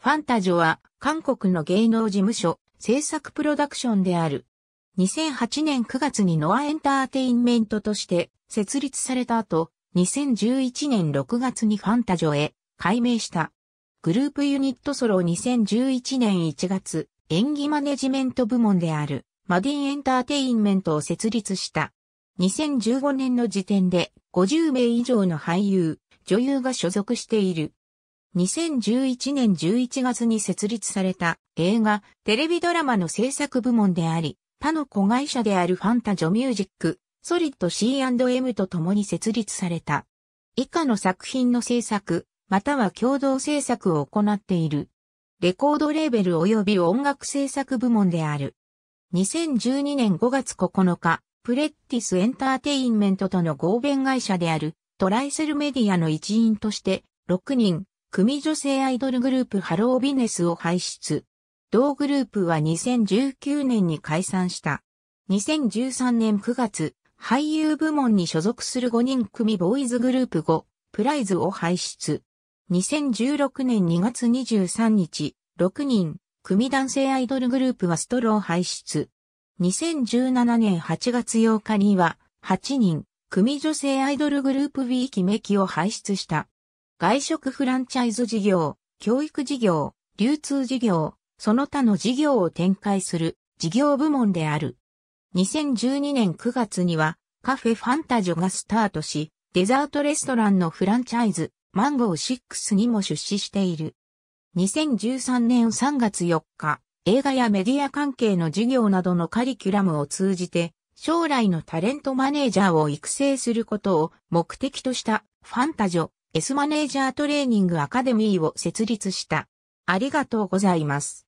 ファンタジョは韓国の芸能事務所制作プロダクションである。2008年9月にノアエンターテインメントとして設立された後、2011年6月にファンタジョへ改名した。グループユニットソロ2011年1月、演技マネジメント部門であるマディンエンターテインメントを設立した。2015年の時点で50名以上の俳優、女優が所属している。2011年11月に設立された映画、テレビドラマの制作部門であり、他の子会社であるファンタジョミュージック、ソリッド C&M と共に設立された。以下の作品の制作、または共同制作を行っている。レコードレーベル及び音楽制作部門である。2012年5月9日、プレッティスエンターテインメントとの合弁会社であるトライセルメディアの一員として6人組女性アイドルグループハロービネスを輩出。同グループは2019年に解散した。2013年9月、俳優部門に所属する5人組ボーイズグループ5、プライズを輩出。2016年2月23日、6人、組男性アイドルグループはストロー輩出。2017年8月8日には、8人、組女性アイドルグループ V キメキを輩出した。外食フランチャイズ事業、教育事業、流通事業、その他の事業を展開する事業部門である。2012年9月にはカフェファンタジョがスタートし、デザートレストランのフランチャイズ、マンゴー6にも出資している。2013年3月4日、映画やメディア関係の事業などのカリキュラムを通じて、将来のタレントマネージャーを育成することを目的としたファンタジョ S マネージャートレーニングアカデミーを設立した。ありがとうございます。